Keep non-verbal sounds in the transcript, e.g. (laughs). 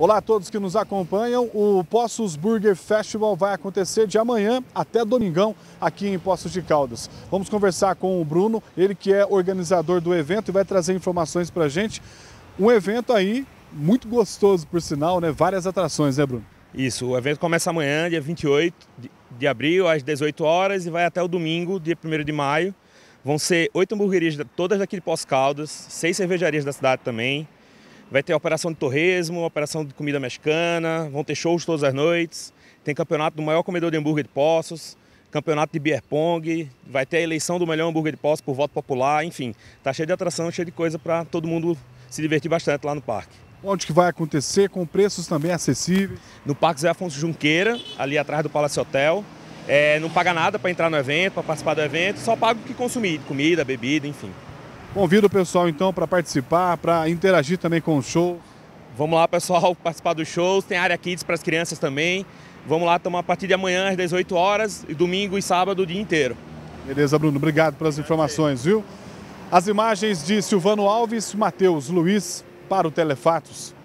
Olá a todos que nos acompanham. O Poços Burger Festival vai acontecer de amanhã até domingão aqui em Poços de Caldas. Vamos conversar com o Bruno, ele que é organizador do evento e vai trazer informações para a gente. Um evento aí muito gostoso, por sinal, né? Várias atrações, né, Bruno? Isso, o evento começa amanhã, dia 28 de abril, às 18 horas e vai até o domingo, dia 1 de maio. Vão ser oito hamburguerias, todas daqui de Poços Caldas, seis cervejarias da cidade também, Vai ter operação de torresmo, operação de comida mexicana, vão ter shows todas as noites. Tem campeonato do maior comedor de hambúrguer de Poços, campeonato de beer pong, vai ter a eleição do melhor hambúrguer de Poços por voto popular, enfim. Tá cheio de atração, cheio de coisa para todo mundo se divertir bastante lá no parque. Onde que vai acontecer, com preços também acessíveis? No Parque Zé Afonso Junqueira, ali atrás do Palácio Hotel. É, não paga nada para entrar no evento, para participar do evento, só paga o que consumir, comida, bebida, enfim. Convido o pessoal então para participar, para interagir também com o show. Vamos lá, pessoal, (laughs) participar dos shows. Tem área kids para as crianças também. Vamos lá tomar a partir de amanhã às 18 horas e domingo e sábado o dia inteiro. Beleza, Bruno. Obrigado pelas informações, viu? As imagens de Silvano Alves, Matheus Luiz para o Telefatos.